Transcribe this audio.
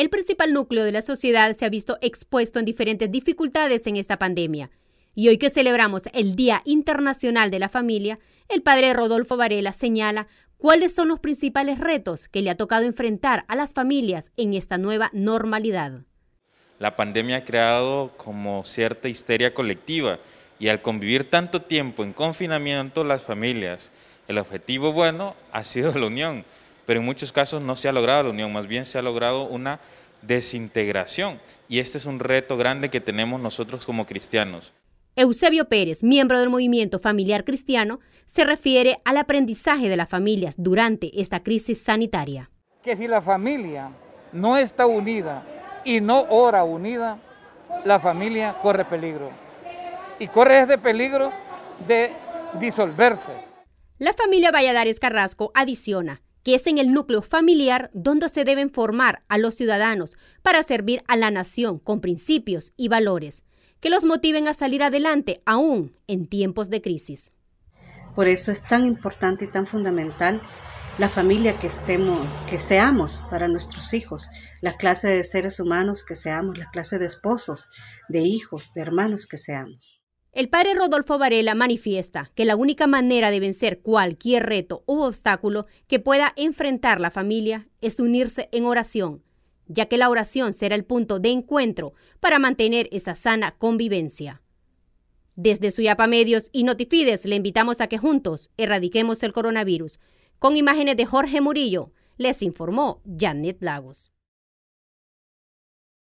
El principal núcleo de la sociedad se ha visto expuesto en diferentes dificultades en esta pandemia. Y hoy que celebramos el Día Internacional de la Familia, el padre Rodolfo Varela señala cuáles son los principales retos que le ha tocado enfrentar a las familias en esta nueva normalidad. La pandemia ha creado como cierta histeria colectiva y al convivir tanto tiempo en confinamiento las familias, el objetivo bueno ha sido la unión, pero en muchos casos no se ha logrado la unión, más bien se ha logrado una desintegración. Y este es un reto grande que tenemos nosotros como cristianos. Eusebio Pérez, miembro del movimiento familiar cristiano, se refiere al aprendizaje de las familias durante esta crisis sanitaria. Que si la familia no está unida y no ora unida, la familia corre peligro. Y corre ese peligro de disolverse. La familia Valladares Carrasco adiciona que es en el núcleo familiar donde se deben formar a los ciudadanos para servir a la nación con principios y valores que los motiven a salir adelante aún en tiempos de crisis. Por eso es tan importante y tan fundamental la familia que, que seamos para nuestros hijos, la clase de seres humanos que seamos, la clase de esposos, de hijos, de hermanos que seamos. El padre Rodolfo Varela manifiesta que la única manera de vencer cualquier reto u obstáculo que pueda enfrentar la familia es unirse en oración, ya que la oración será el punto de encuentro para mantener esa sana convivencia. Desde Suyapa Medios y Notifides le invitamos a que juntos erradiquemos el coronavirus. Con imágenes de Jorge Murillo, les informó Janet Lagos.